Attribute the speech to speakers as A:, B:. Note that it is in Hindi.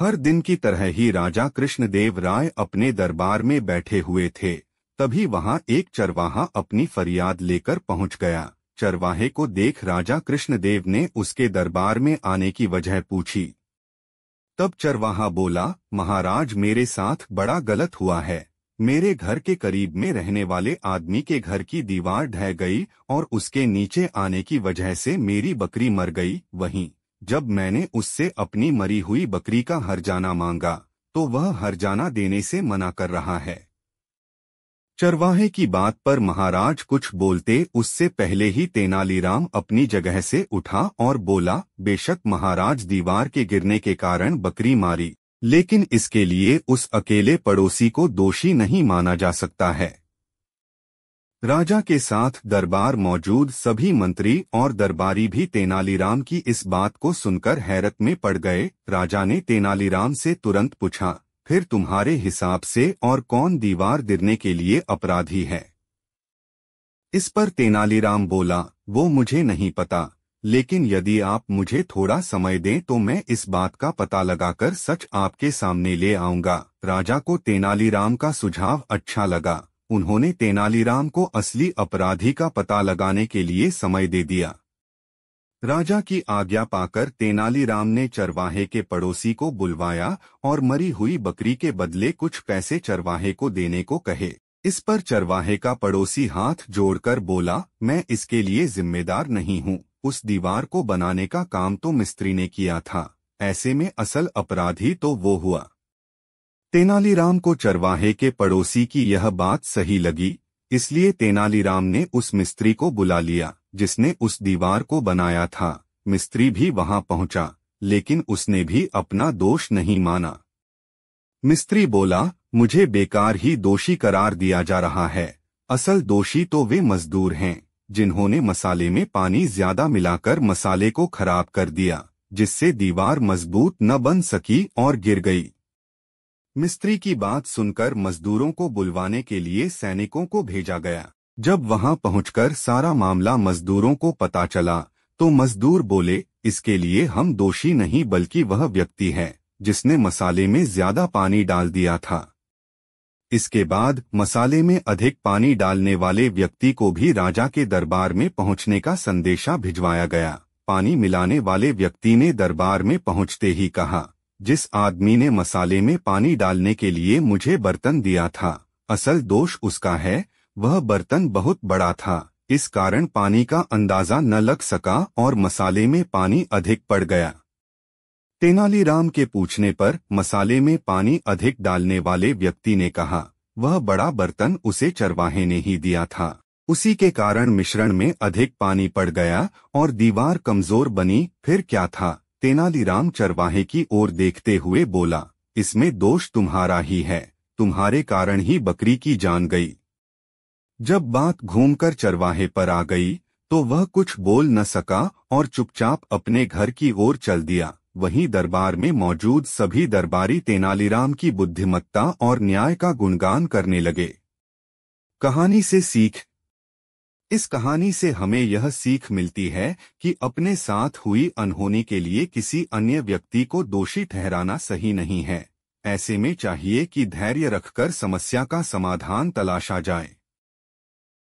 A: हर दिन की तरह ही राजा कृष्णदेव राय अपने दरबार में बैठे हुए थे तभी वहां एक चरवाहा अपनी फरियाद लेकर पहुंच गया चरवाहे को देख राजा कृष्णदेव ने उसके दरबार में आने की वजह पूछी तब चरवाहा बोला महाराज मेरे साथ बड़ा गलत हुआ है मेरे घर के करीब में रहने वाले आदमी के घर की दीवार ढह गई और उसके नीचे आने की वजह से मेरी बकरी मर गई वहीं जब मैंने उससे अपनी मरी हुई बकरी का हरजाना मांगा तो वह हरजाना देने से मना कर रहा है चरवाहे की बात पर महाराज कुछ बोलते उससे पहले ही तेनालीराम अपनी जगह से उठा और बोला बेशक महाराज दीवार के गिरने के कारण बकरी मारी लेकिन इसके लिए उस अकेले पड़ोसी को दोषी नहीं माना जा सकता है राजा के साथ दरबार मौजूद सभी मंत्री और दरबारी भी तेनालीराम की इस बात को सुनकर हैरत में पड़ गए राजा ने तेनालीराम से तुरंत पूछा फिर तुम्हारे हिसाब से और कौन दीवार गिरने के लिए अपराधी है इस पर तेनालीराम बोला वो मुझे नहीं पता लेकिन यदि आप मुझे थोड़ा समय दें तो मैं इस बात का पता लगाकर सच आपके सामने ले आऊंगा राजा को तेनालीराम का सुझाव अच्छा लगा उन्होंने तेनालीराम को असली अपराधी का पता लगाने के लिए समय दे दिया राजा की आज्ञा पाकर तेनालीराम ने चरवाहे के पड़ोसी को बुलवाया और मरी हुई बकरी के बदले कुछ पैसे चरवाहे को देने को कहे इस पर चरवाहे का पड़ोसी हाथ जोड़कर बोला मैं इसके लिए जिम्मेदार नहीं हूँ उस दीवार को बनाने का काम तो मिस्त्री ने किया था ऐसे में असल अपराधी तो वो हुआ तेनालीराम को चरवाहे के पड़ोसी की यह बात सही लगी इसलिए तेनालीराम ने उस मिस्त्री को बुला लिया जिसने उस दीवार को बनाया था मिस्त्री भी वहां पहुंचा लेकिन उसने भी अपना दोष नहीं माना मिस्त्री बोला मुझे बेकार ही दोषी करार दिया जा रहा है असल दोषी तो वे मजदूर हैं जिन्होंने मसाले में पानी ज्यादा मिलाकर मसाले को खराब कर दिया जिससे दीवार मजबूत न बन सकी और गिर गई मिस्त्री की बात सुनकर मजदूरों को बुलवाने के लिए सैनिकों को भेजा गया जब वहां पहुंचकर सारा मामला मजदूरों को पता चला तो मजदूर बोले इसके लिए हम दोषी नहीं बल्कि वह व्यक्ति है जिसने मसाले में ज्यादा पानी डाल दिया था इसके बाद मसाले में अधिक पानी डालने वाले व्यक्ति को भी राजा के दरबार में पहुंचने का संदेशा भिजवाया गया पानी मिलाने वाले व्यक्ति ने दरबार में पहुंचते ही कहा जिस आदमी ने मसाले में पानी डालने के लिए मुझे बर्तन दिया था असल दोष उसका है वह बर्तन बहुत बड़ा था इस कारण पानी का अंदाजा न लग सका और मसाले में पानी अधिक पड़ गया तेनालीराम के पूछने पर मसाले में पानी अधिक डालने वाले व्यक्ति ने कहा वह बड़ा बर्तन उसे चरवाहे ने ही दिया था उसी के कारण मिश्रण में अधिक पानी पड़ गया और दीवार कमजोर बनी फिर क्या था तेनालीराम चरवाहे की ओर देखते हुए बोला इसमें दोष तुम्हारा ही है तुम्हारे कारण ही बकरी की जान गई जब बात घूमकर चरवाहे पर आ गई तो वह कुछ बोल न सका और चुपचाप अपने घर की ओर चल दिया वहीं दरबार में मौजूद सभी दरबारी तेनालीराम की बुद्धिमत्ता और न्याय का गुणगान करने लगे कहानी से सीख इस कहानी से हमें यह सीख मिलती है कि अपने साथ हुई अनहोनी के लिए किसी अन्य व्यक्ति को दोषी ठहराना सही नहीं है ऐसे में चाहिए कि धैर्य रखकर समस्या का समाधान तलाशा जाए